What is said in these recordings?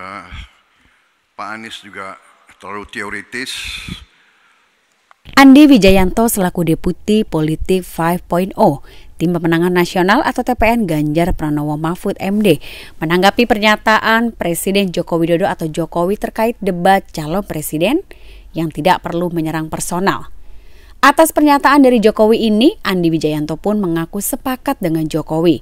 saudara, Pak Anies juga terlalu teoritis. Andi Wijayanto selaku Deputi Politik 5.0 Tim Pemenangan Nasional atau TPN Ganjar Pranowo Mahfud MD menanggapi pernyataan Presiden Joko Widodo atau Jokowi terkait debat calon presiden yang tidak perlu menyerang personal. Atas pernyataan dari Jokowi ini, Andi Wijayanto pun mengaku sepakat dengan Jokowi.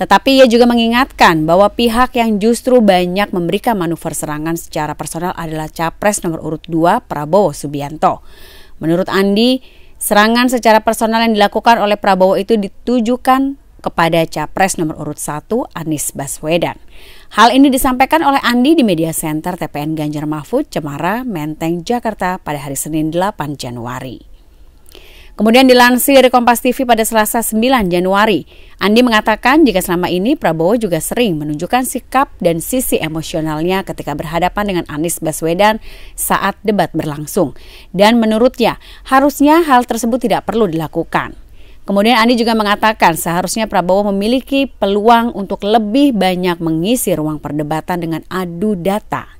Tetapi ia juga mengingatkan bahwa pihak yang justru banyak memberikan manuver serangan secara personal adalah capres nomor urut 2 Prabowo Subianto. Menurut Andi, serangan secara personal yang dilakukan oleh Prabowo itu ditujukan kepada capres nomor urut 1 Anies Baswedan. Hal ini disampaikan oleh Andi di media center TPN Ganjar Mahfud Cemara, Menteng, Jakarta pada hari Senin 8 Januari. Kemudian dilansir Kompas TV pada Selasa 9 Januari, Andi mengatakan jika selama ini Prabowo juga sering menunjukkan sikap dan sisi emosionalnya ketika berhadapan dengan Anies Baswedan saat debat berlangsung. Dan menurutnya, harusnya hal tersebut tidak perlu dilakukan. Kemudian Andi juga mengatakan seharusnya Prabowo memiliki peluang untuk lebih banyak mengisi ruang perdebatan dengan adu data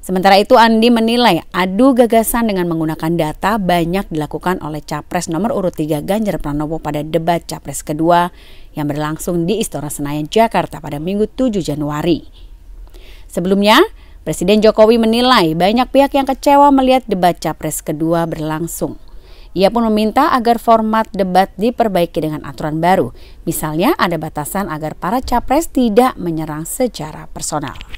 Sementara itu Andi menilai adu gagasan dengan menggunakan data banyak dilakukan oleh capres nomor urut 3 Ganjar Pranowo pada debat capres kedua yang berlangsung di Istora Senayan Jakarta pada Minggu 7 Januari. Sebelumnya, Presiden Jokowi menilai banyak pihak yang kecewa melihat debat capres kedua berlangsung. Ia pun meminta agar format debat diperbaiki dengan aturan baru. Misalnya ada batasan agar para capres tidak menyerang secara personal.